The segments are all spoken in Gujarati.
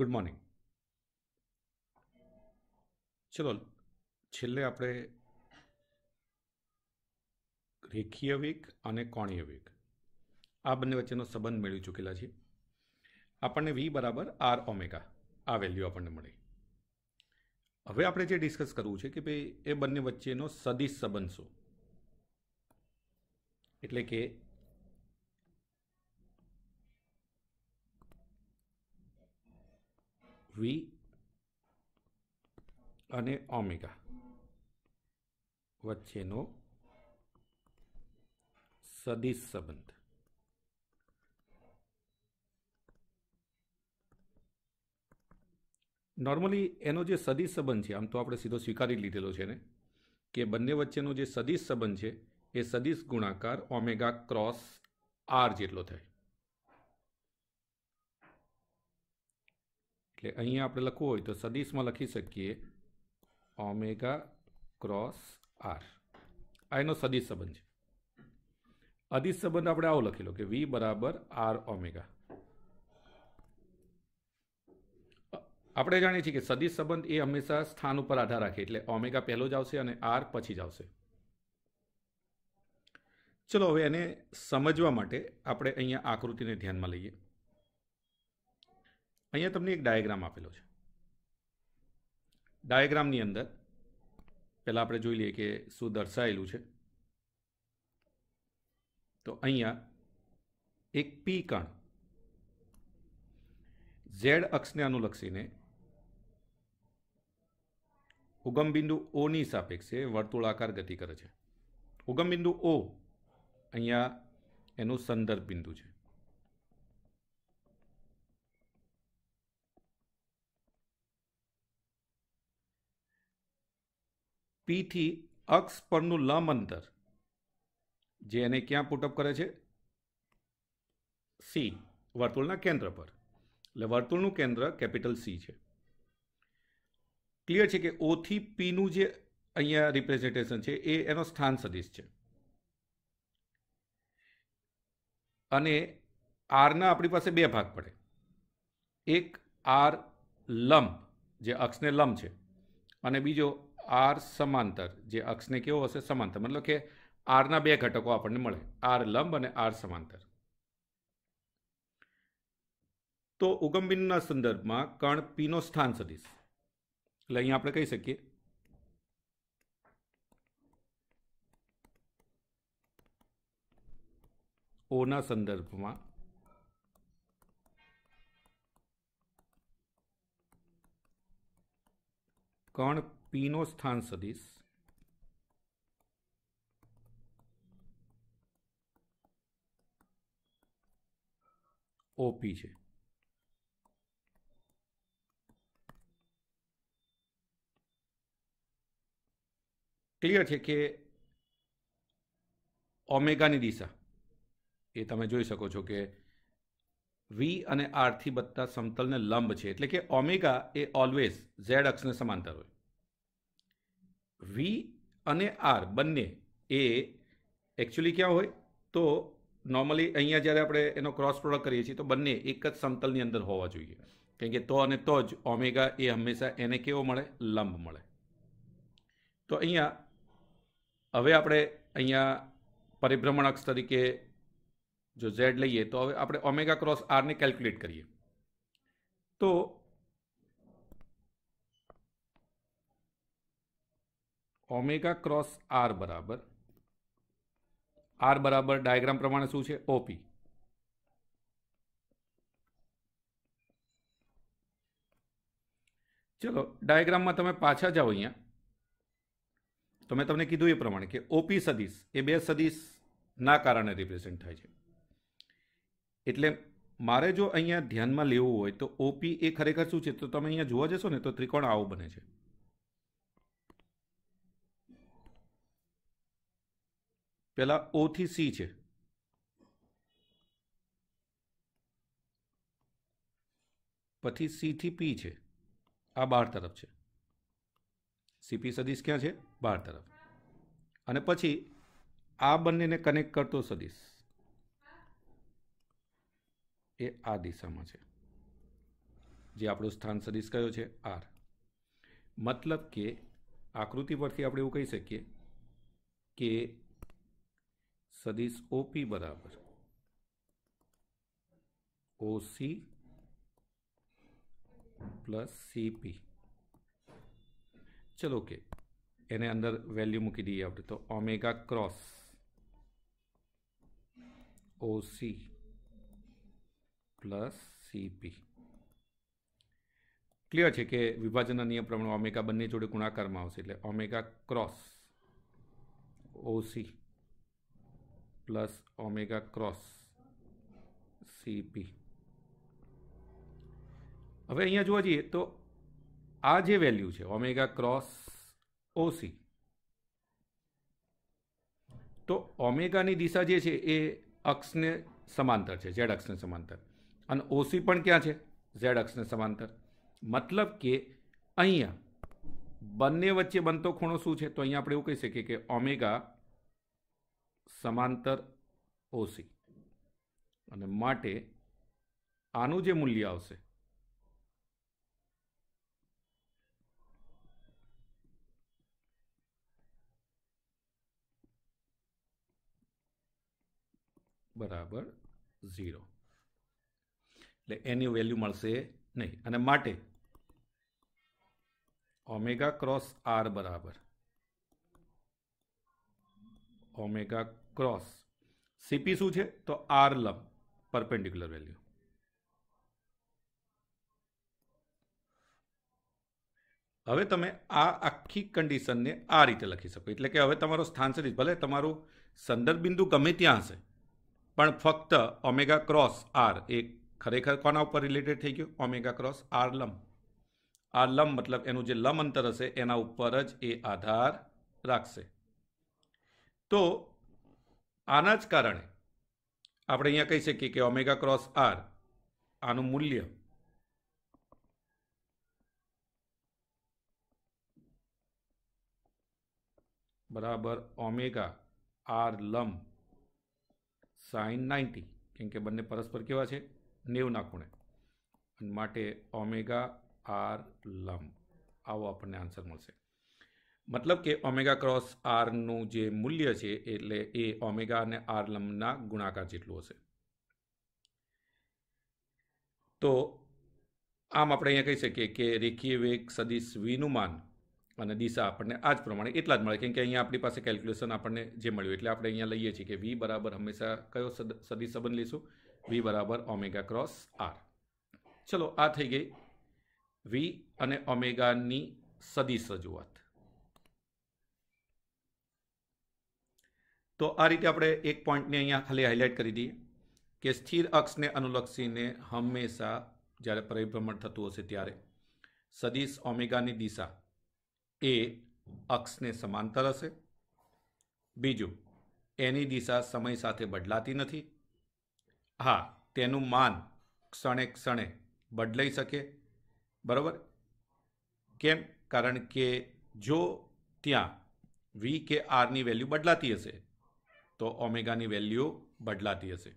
ગુડ મોર્નિંગ ચલો છેલ્લે આપણે રેખીય વીક અને કોણીય વીક આ બંને વચ્ચેનો સંબંધ મેળવી ચૂકેલા છે આપણને વી બરાબર આર ઓમેગા આ વેલ્યુ આપણને મળી હવે આપણે જે ડિસ્કસ કરવું છે કે ભાઈ એ બંને વચ્ચેનો સદિશ સંબંધ શું એટલે કે વી અને ઓમેગા વચ્ચેનો સદીશ સંબંધ નોર્મલી એનો જે સદિશ સંબંધ છે આમ તો આપણે સીધો સ્વીકારી લીધેલો છે ને કે બંને વચ્ચેનો જે સદીશ સંબંધ છે એ સદીશ ગુણાકાર ઓમેગા ક્રોસ આર જેટલો થાય એટલે અહીંયા આપણે લખવું હોય તો સદીશમાં લખી શકીએ ઓમેગા ક્રોસ આર આ એનો સદીશ સંબંધ છે અદિશ સંબંધ આપણે આવો લખી લો કે વી બરાબર આર ઓમેગા આપણે જાણીએ છીએ કે સદી સંબંધ એ હંમેશા સ્થાન ઉપર આધાર રાખે એટલે ઓમેગા પહેલો જ આવશે અને આર પછી જ આવશે ચલો હવે એને સમજવા માટે આપણે અહીંયા આકૃતિને ધ્યાનમાં લઈએ અહીંયા તમને એક ડાયાગ્રામ આપેલો છે ડાયાગ્રામની અંદર પહેલાં આપણે જોઈ લઈએ કે શું દર્શાયેલું છે તો અહીંયા એક પી કણ ઝેડ અક્ષને અનુલક્ષીને ઉગમબિંદુ ઓની સાપેક્ષે વર્તુળાકાર ગતિ કરે છે ઉગમબિંદુ ઓ અહીંયા એનું સંદર્ભ બિંદુ છે પીથી અક્ષ પરનું લંબ અંતર જે એને ક્યાં પુટઅપ કરે છે સી વર્તુળના કેન્દ્ર પર એટલે વર્તુળનું કેન્દ્ર કેપિટલ સી છે ક્લિયર છે કે ઓથી પીનું જે અહીંયા રિપ્રેઝેન્ટેશન છે એ એનો સ્થાન સદીશ છે અને આરના આપણી પાસે બે ભાગ પડે એક આર લંબ જે અક્ષને લંબ છે અને બીજો આર સમાંતર જે અક્ષને કેવો હશે સમાંતર મતલબ કે આરના બે ઘટકો આપણને મળે આર લંબ અને આર સમાંતર તો ઉગમબિંદુના સંદર્ભમાં કણ પીનો સ્થાન સદીશ એટલે અહીંયા આપણે કહી શકીએ ઓના સંદર્ભમાં કણ પીનો સ્થાન સદિશ ઓપી છે ક્લિયર છે કે ઓમેગાની દિશા એ તમે જોઈ શકો છો કે વી અને આરથી બત્તા સમતલને લંબ છે એટલે કે ઓમેગા એ ઓલવેઝ ઝેડ અક્ષને સમાંતર હોય વી અને આર બંને એ એકચ્યુઅલી ક્યાં હોય તો નોર્મલી અહીંયા જ્યારે આપણે એનો ક્રોસ પ્રોડક્ટ કરીએ છીએ તો બંને એક જ સમતલની અંદર હોવા જોઈએ કેમ કે તો અને તો જ ઓમેગા એ હંમેશા એને કેવો મળે લંબ મળે તો અહીંયા હવે આપણે અહીંયા પરિભ્રમણ અક્ષ તરીકે જો ઝેડ લઈએ તો હવે આપણે ઓમેગા ક્રોસ આરને કેલ્ક્યુલેટ કરીએ તો ઓમેગા ક્રોસ આર બરાબર આર બરાબર ડાયાગ્રામ પ્રમાણે શું છે ઓપી ચલો ડાયાગ્રામમાં તમે પાછા જાઓ અહીંયા તો મેં તમને કીધું એ પ્રમાણે કે ઓપી સદીશ એ બે સદીશના કારણે રિપ્રેઝેન્ટ થાય છે એટલે મારે જો અહીંયા ધ્યાનમાં લેવું હોય તો ઓપી એ ખરેખર શું છે તો તમે અહીંયા જોવા જશો ને તો ત્રિકોણ આવો બને છે પહેલાં ઓથી સી છે પછી સીથી પી છે આ બાર તરફ છે સીપી સદીશ ક્યાં છે બાર તરફ અને પછી આ બંનેને કનેક્ટ કરતો સદીશ એ આ દિશામાં છે જે આપણો સ્થાન સદીશ કયો છે આર મતલબ કે આકૃતિ પરથી આપણે એવું કહી શકીએ કે સદિશ ઓપી બરાબર ઓસી પ્લસ સીપી ચલો કે એને અંદર વેલ્યુ મૂકી દઈએ આપણે તો omega cross OC plus CP clear છે કે વિભાજનના નિયમ પ્રમાણે ઓમેગા બંને જોડે ગુણાકારમાં આવશે એટલે omega cross OC plus omega cross CP હવે અહીંયા જોવા જઈએ તો આ જે વેલ્યુ છે ઓમેગા ક્રોસ ઓસી તો ઓમેગાની દિશા જે છે એ અક્ષને સમાંતર છે ઝેડ અક્ષને સમાંતર અને ઓસી પણ ક્યાં છે ઝેડ અક્ષને સમાંતર મતલબ કે અહીંયા બંને વચ્ચે બનતો ખૂણો શું છે તો અહીંયા આપણે એવું કહી શકીએ કે ઓમેગા સમાંતર ઓસી અને માટે આનું જે મૂલ્ય આવશે બરાબર ઝીરો એટલે એની વેલ્યુ મળશે નહીં અને માટે ઓમેગા ક્રોસ આર બરાબર ઓમેગા ક્રોસ સીપી શું છે તો આર લંબ પરપેન્ડિક્યુલર વેલ્યુ હવે તમે આ આખી કન્ડિશનને આ રીતે લખી શકો એટલે કે હવે તમારો સ્થાન સદિશ ભલે તમારું સંદર્ભ બિંદુ ગમે ત્યાં હશે પણ ફક્ત ઓમેગા ક્રોસ આર એ ખરેખર કોના ઉપર રિલેટેડ થઈ ગયું ઓમેગા ક્રોસ આર લંબ આર લંબ મતલબ એનું જે લંબ અંતર હશે એના ઉપર જ એ આધાર રાખશે તો આના જ કારણે આપણે અહીંયા કહી શકીએ કે ઓમેગા ક્રોસ આર આનું મૂલ્ય બરાબર ઓમેગા આર લમ સાઇન નાઇન્ટી કેમ કે બંને પરસ્પર કેવા છે નેવના ખૂણે માટે ઓમેગા આર લંબ આવો આપણને આન્સર મળશે મતલબ કે ઓમેગા ક્રોસ આરનું જે મૂલ્ય છે એટલે એ ઓમેગા અને આર લંબના ગુણાકાર જેટલું હશે તો આમ આપણે અહીંયા કહી શકીએ કે રેખીય વેગ સદીશ વીનું માન અને દિશા આપણને આ જ પ્રમાણે એટલા જ મળે કેમ કે અહીંયા આપણી પાસે કેલ્ક્યુલેશન આપણને જે મળ્યું એટલે આપણે અહીંયા લઈએ છીએ કે વી બરાબર હંમેશા કયો સદી સંબંધ લઈશું વી બરાબર ઓમેગા ક્રોસ આર ચલો આ થઈ ગઈ વી અને ઓમેગાની સદી રજૂઆત તો આ રીતે આપણે એક પોઈન્ટને અહીંયા ખાલી હાઇલાઇટ કરી દઈએ કે સ્થિર અક્ષને અનુલક્ષીને હંમેશા જ્યારે પરિભ્રમણ થતું હશે ત્યારે સદીશ ઓમેગાની દિશા એ અક્ષને સમાંતર હશે બીજું એની દિશા સમય સાથે બદલાતી નથી હા તેનું માન ક્ષણે ક્ષણે બદલાઈ શકે બરાબર કેમ કારણ કે જો ત્યાં વી કે આરની વેલ્યુ બદલાતી હશે તો ઓમેગાની વેલ્યુ બદલાતી હશે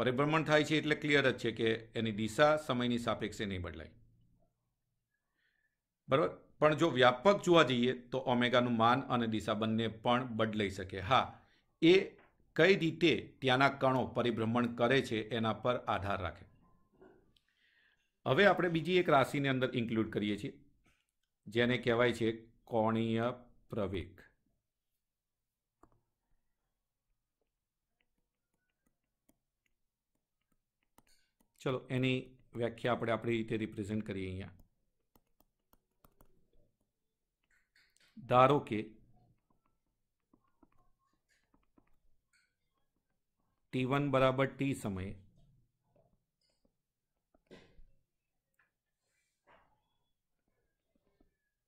પરિભ્રમણ થાય છે એટલે ક્લિયર જ છે કે એની દિશા સમયની સાપેક્ષે નહીં બદલાય બરાબર પણ જો વ્યાપક જોવા જઈએ તો ઓમેગાનું માન અને દિશા બંને પણ બદલાઈ શકે હા એ કઈ રીતે ત્યાંના કણો પરિભ્રમણ કરે છે એના પર આધાર રાખે હવે આપણે બીજી એક રાશિની અંદર ઇન્ક્લુડ કરીએ છીએ જેને કહેવાય છે કોણીય પ્રવેગ ચલો એની વ્યાખ્યા આપણે આપણી રીતે રિપ્રેઝેન્ટ કરીએ અહીંયા ધારો કે ટી વન બરાબર ટી સમયે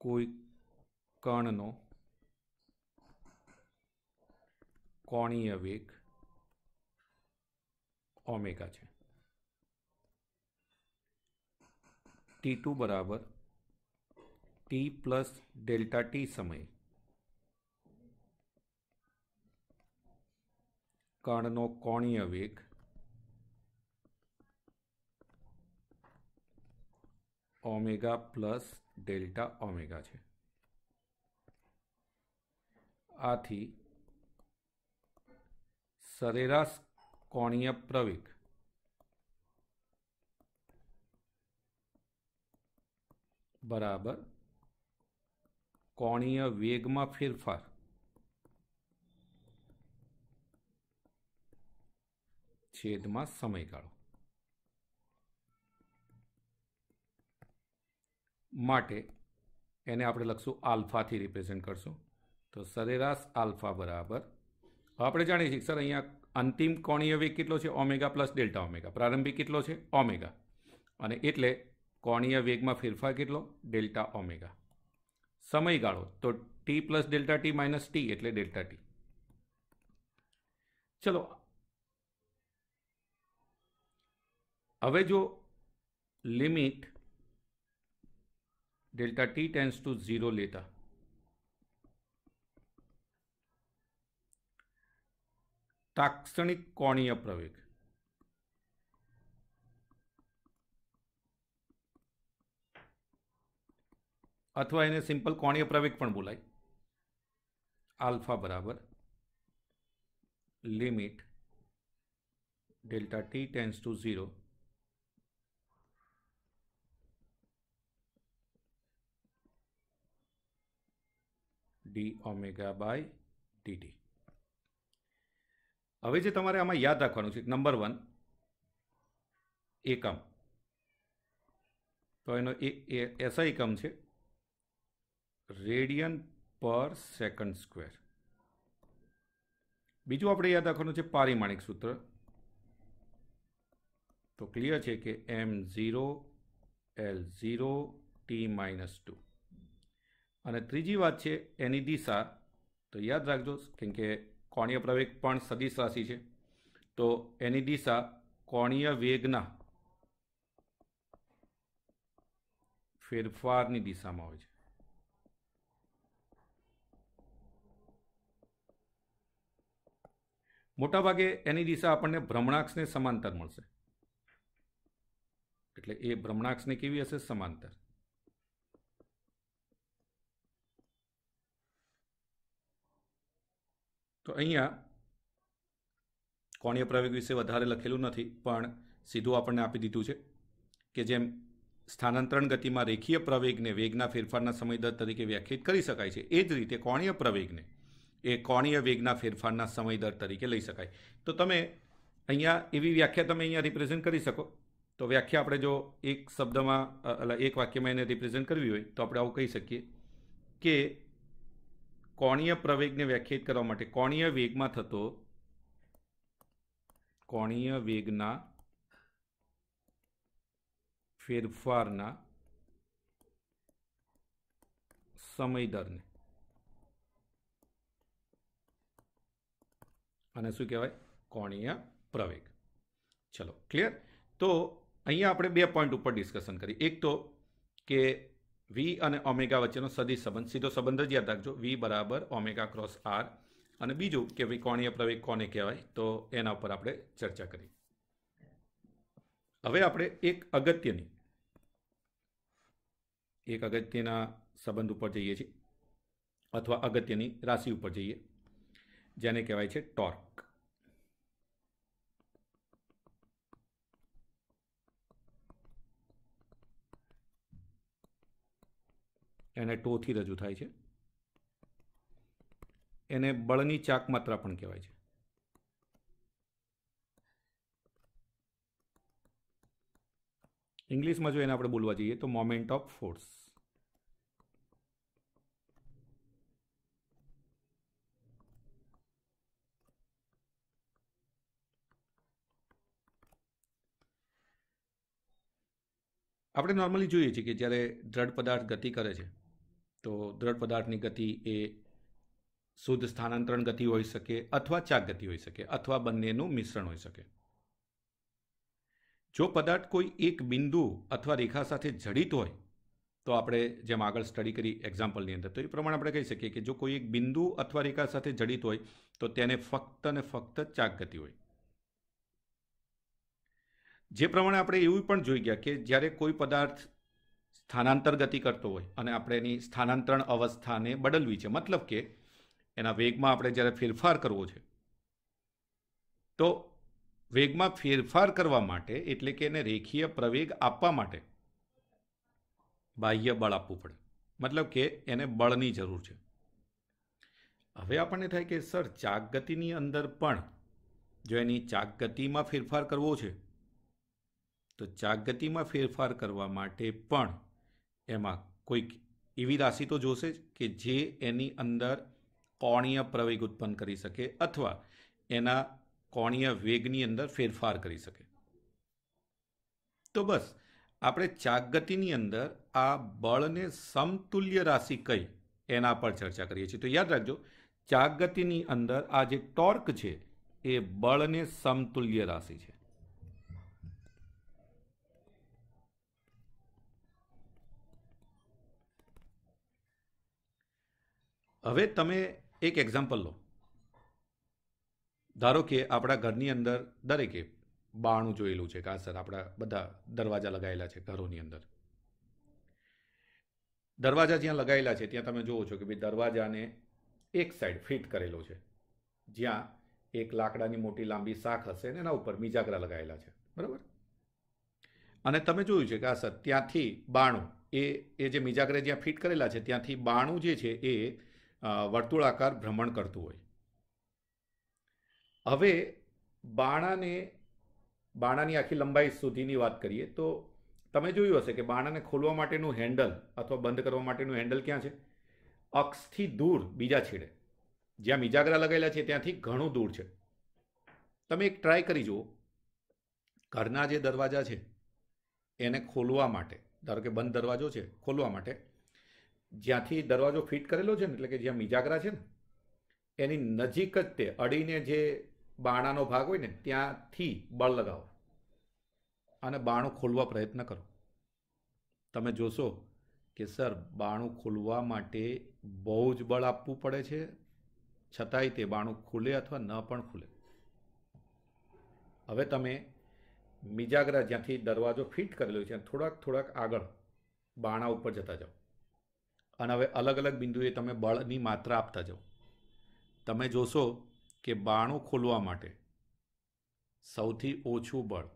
કોઈ કણનો કોણીય વેગ ઓમેગા છે ટી ટુ બરાબર ટી પ્લસ ડેલ્ટા ટી સમય કણનો કોણીય વેગ ઓમેગા પ્લસ ડેલ્ટા ઓમેગા છે આથી સરેરાશ કોણીય પ્રવેગ બરાબર કોણીય વેગમાં ફેરફાર છેદમાં સમયગાળો માટે એને આપણે લખશું આલ્ફાથી રિપ્રેઝેન્ટ કરશું તો સરેરાશ આલ્ફા બરાબર આપણે જાણીએ છીએ સર અહીંયા અંતિમ કોણીય વેગ કેટલો છે ઓમેગા પ્લસ ડેલ્ટા ઓમેગા પ્રારંભિક કેટલો છે ઓમેગા અને એટલે કોણીય વેગમાં ફેરફાર કેટલો ડેલ્ટા ઓમેગા સમયગાળો તો T plus delta T minus T એટલે ડેલ્ટા ટી ચલો હવે જો limit delta T tends to zero લેતા તાક્ષણિક કોણીય પ્રવેગ અથવા એને સિમ્પલ કોણીય પ્રવેગ પણ બોલાય આલ્ફા બરાબર limit delta T tends to zero D omega by D હવે જે તમારે આમાં યાદ રાખવાનું છે નંબર વન એકમ તો એનો એ એસઆઈ એકમ છે રેડિયન પર સેકન્ડ સ્ક્વેર બીજું આપણે યાદ રાખવાનું છે પારિમાણિક સૂત્ર તો ક્લિયર છે કે M zero L zero T minus two અને ત્રીજી વાત છે એની દિશા તો યાદ રાખજો કેમ કે કોણીય પ્રવેગ પણ સદિશ રાશિ છે તો એની દિશા કોણીય વેગના ફેરફારની દિશામાં હોય છે મોટાભાગે એની દિશા આપણને ભ્રમણાક્ષને સમાંતર મળશે એટલે એ ભ્રમણાક્ષને કેવી હશે સમાંતર તો અહીંયા કોણીય પ્રવેગ વિશે વધારે લખેલું નથી પણ સીધું આપણને આપી દીધું છે કે જેમ સ્થાનાંતરણ ગતિમાં રેખીય પ્રવેગને વેગના ફેરફારના સમય દર તરીકે વ્યાખ્યાયિત કરી શકાય છે એ જ રીતે કોણીય પ્રવેગને એ કોણીય વેગના ફેરફારના સમય દર તરીકે લઈ શકાય તો તમે અહીંયા એવી વ્યાખ્યા તમે અહીંયા રિપ્રેઝન્ટ કરી શકો તો વ્યાખ્યા આપણે જો એક શબ્દમાં એટલે એક વાક્યમાં એને રિપ્રેઝન્ટ કરવી હોય તો આપણે આવું કહી શકીએ કે કોણીય પ્રવેગને વ્યાખ્યાયિત કરવા માટે કોણીય વેગમાં થતો કોણીય વેગના ફેરફારના સમય દરને અને શું કહેવાય કોણીય પ્રવેગ ચલો ક્લિયર તો અહીંયા આપણે બે પોઈન્ટ ઉપર ડિસ્કશન કરી એક તો કે વી અને ઓમેગા વચ્ચેનો સદી સંબંધ સીધો સંબંધ જ યાદ રાખજો વી બરાબર ઓમેગા ક્રોસ આર અને બીજું કે કોણીય પ્રવેગ કોને કહેવાય તો એના ઉપર આપણે ચર્ચા કરી હવે આપણે એક અગત્યની એક અગત્યના સંબંધ ઉપર જઈએ છીએ અથવા અગત્યની રાશિ ઉપર જઈએ જેને કહેવાય છે ટોર્ક એને ટોથી રજૂ થાય છે એને બળની ચાક માત્રા પણ કહેવાય છે ઇંગ્લિશમાં જો એને આપણે બોલવા જઈએ તો મોમેન્ટ ઓફ ફોર્સ આપણે નોર્મલી જોઈએ છીએ કે જ્યારે દ્રઢ પદાર્થ ગતિ કરે છે તો દ્રઢ પદાર્થની ગતિ એ શુદ્ધ સ્થાનાંતરણ ગતિ હોઈ શકે અથવા ચાક ગતિ હોઈ શકે અથવા બંનેનું મિશ્રણ હોઈ શકે જો પદાર્થ કોઈ એક બિંદુ અથવા રેખા સાથે જડિત હોય તો આપણે જેમ આગળ સ્ટડી કરી એક્ઝામ્પલની અંદર તો એ પ્રમાણે આપણે કહી શકીએ કે જો કોઈ એક બિંદુ અથવા રેખા સાથે જડિત હોય તો તેને ફક્ત અને ફક્ત ચાક ગતિ હોય જે પ્રમાણે આપણે એવું પણ જોઈ ગયા કે જ્યારે કોઈ પદાર્થ સ્થાનાંતર ગતિ કરતો હોય અને આપણે એની સ્થાનાંતરણ અવસ્થાને બદલવી છે મતલબ કે એના વેગમાં આપણે જ્યારે ફેરફાર કરવો છે તો વેગમાં ફેરફાર કરવા માટે એટલે કે એને રેખીય પ્રવેગ આપવા માટે બાહ્ય બળ આપવું પડે મતલબ કે એને બળની જરૂર છે હવે આપણને થાય કે સર ચાક ગતિની અંદર પણ જો એની ચાક ગતિમાં ફેરફાર કરવો છે તો જાગૃતિમાં ફેરફાર કરવા માટે પણ એમાં કોઈક એવી રાશિ તો જોશે જ કે જે એની અંદર કોણીય પ્રવેગ ઉત્પન્ન કરી શકે અથવા એના કોણીય વેગની અંદર ફેરફાર કરી શકે તો બસ આપણે ચાગતિની અંદર આ બળને સમતુલ્ય રાશિ કઈ એના પર ચર્ચા કરીએ છીએ તો યાદ રાખજો ચાગતિની અંદર આ જે ટોર્ક છે એ બળને સમતુલ્ય રાશિ છે હવે તમે એક એક્ઝામ્પલ લો ધારો કે આપણા ઘરની અંદર દરેકે બાણું જોયેલું છે કાસર આપણા બધા દરવાજા લગાવેલા છે ઘરોની અંદર દરવાજા જ્યાં લગાવેલા છે ત્યાં તમે જુઓ છો કે ભાઈ દરવાજાને એક સાઈડ ફિટ કરેલો છે જ્યાં એક લાકડાની મોટી લાંબી શાખ હશે ને એના ઉપર મિજાગરા લગાવેલા છે બરાબર અને તમે જોયું છે કે આ સર ત્યાંથી બાણું એ એ જે મિજાગરે જ્યાં ફિટ કરેલા છે ત્યાંથી બાણું જે છે એ વર્તુળાકાર ભ્રમણ કરતું હોય હવે બાણાને બાણાની આખી લંબાઈ સુધીની વાત કરીએ તો તમે જોયું હશે કે બાણાને ખોલવા માટેનું હેન્ડલ અથવા બંધ કરવા માટેનું હેન્ડલ ક્યાં છે અક્ષથી દૂર બીજા છેડે જ્યાં મિજાગરા લગાવેલા છે ત્યાંથી ઘણું દૂર છે તમે એક ટ્રાય કરી જુઓ ઘરના જે દરવાજા છે એને ખોલવા માટે ધારો કે બંધ દરવાજો છે ખોલવા માટે જ્યાંથી દરવાજો ફિટ કરેલો છે ને એટલે કે જ્યાં મિજાગરા છે ને એની નજીક જ તે અડીને જે બાણાનો ભાગ હોય ને ત્યાંથી બળ લગાવો અને બાણું ખોલવા પ્રયત્ન કરો તમે જોશો કે સર બાણું ખોલવા માટે બહુ જ બળ આપવું પડે છે છતાંય તે બાણું ખુલે અથવા ન પણ ખુલે હવે તમે મિજાગરા જ્યાંથી દરવાજો ફિટ કરેલો છે થોડાક થોડાક આગળ બાણા ઉપર જતા જાઓ અને હવે અલગ અલગ બિંદુએ તમે બળની માત્રા આપતા જાઓ તમે જોશો કે બાણું ખોલવા માટે સૌથી ઓછું બળ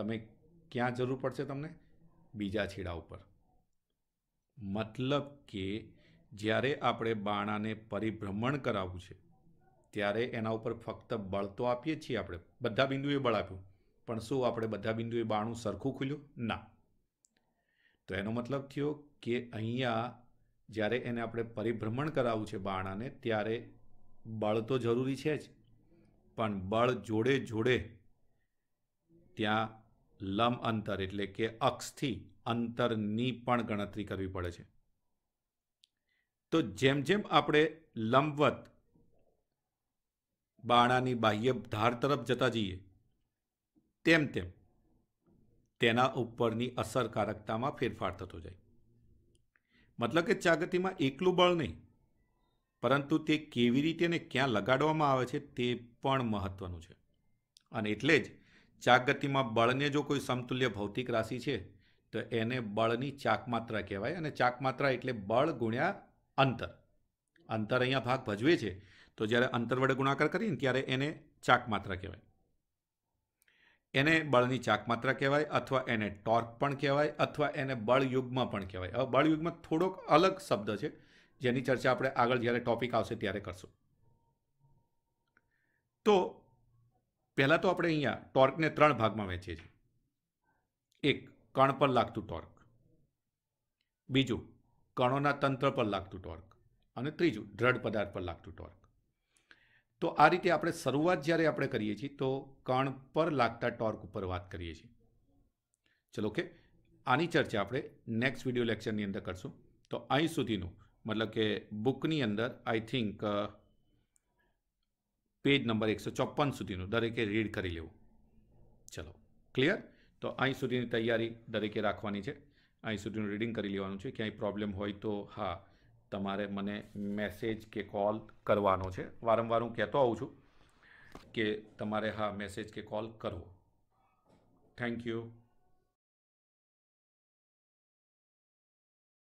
તમે ક્યાં જરૂર પડશે તમને બીજા છેડા ઉપર મતલબ કે જ્યારે આપણે બાણાને પરિભ્રમણ કરાવવું છે ત્યારે એના ઉપર ફક્ત બળ તો આપીએ છીએ આપણે બધા બિંદુએ બળ આપ્યું પણ શું આપણે બધા બિંદુએ બાણું સરખું ખુલ્યું ના તો એનો મતલબ થયો કે અહીંયા જ્યારે એને આપણે પરિભ્રમણ કરાવવું છે બાણાને ત્યારે બળ તો જરૂરી છે જ પણ બળ જોડે જોડે ત્યાં લંબ અંતર એટલે કે અક્ષથી અંતરની પણ ગણતરી કરવી પડે છે તો જેમ જેમ આપણે લંબવત બાણાની બાહ્ય ધાર તરફ જતા જઈએ તેમ તેમ તેના ઉપરની અસરકારકતામાં ફેરફાર થતો જાય મતલબ કે ચાગતીમાં એકલું બળ નહીં પરંતુ તે કેવી રીતે અને ક્યાં લગાડવામાં આવે છે તે પણ મહત્ત્વનું છે અને એટલે જ ચાકગતિમાં બળને જો કોઈ સમતુલ્ય ભૌતિક રાશિ છે તો એને બળની ચાકમાત્રા કહેવાય અને ચાકમાત્રા એટલે બળ ગુણ્યા અંતર અંતર અહીંયા ભાગ ભજવે છે તો જ્યારે અંતર વડે ગુણાકાર કરીએ ત્યારે એને ચાકમાત્રા કહેવાય એને બળની ચાકમાત્રા કહેવાય અથવા એને ટોર્ક પણ કહેવાય અથવા એને બળયુગ્મ પણ કહેવાય હવે બળયુગ્મ થોડોક અલગ શબ્દ છે જેની ચર્ચા આપણે આગળ જ્યારે ટોપિક આવશે ત્યારે કરશું તો પહેલાં તો આપણે અહીંયા ટોર્કને ત્રણ ભાગમાં વહેંચીએ છીએ એક કણ પર લાગતું ટોર્ક બીજું કણોના તંત્ર પર લાગતું ટોર્ક અને ત્રીજું દ્રઢ પદાર્થ પર લાગતું ટોર્ક તો આ રીતે આપણે શરૂઆત જ્યારે આપણે કરીએ છીએ તો કણ પર લાગતા ટોર્ક ઉપર વાત કરીએ છીએ ચલો કે આની ચર્ચા આપણે નેક્સ્ટ વિડિયો લેક્ચરની અંદર કરશું તો અહીં સુધીનું મતલબ કે બુકની અંદર આઈ થિંક પેજ નંબર એકસો ચોપ્પન સુધીનું દરેકે રીડ કરી લેવું ચલો ક્લિયર તો અહીં સુધીની તૈયારી દરેકે રાખવાની છે અહીં સુધીનું રીડિંગ કરી લેવાનું છે ક્યાંય પ્રોબ્લેમ હોય તો હા તમારે મને મેસેજ કે કોલ કરવાનો છે વારંવાર હું કહેતો આવું છું કે તમારે હા મેસેજ કે કોલ કરવો થેન્ક યુ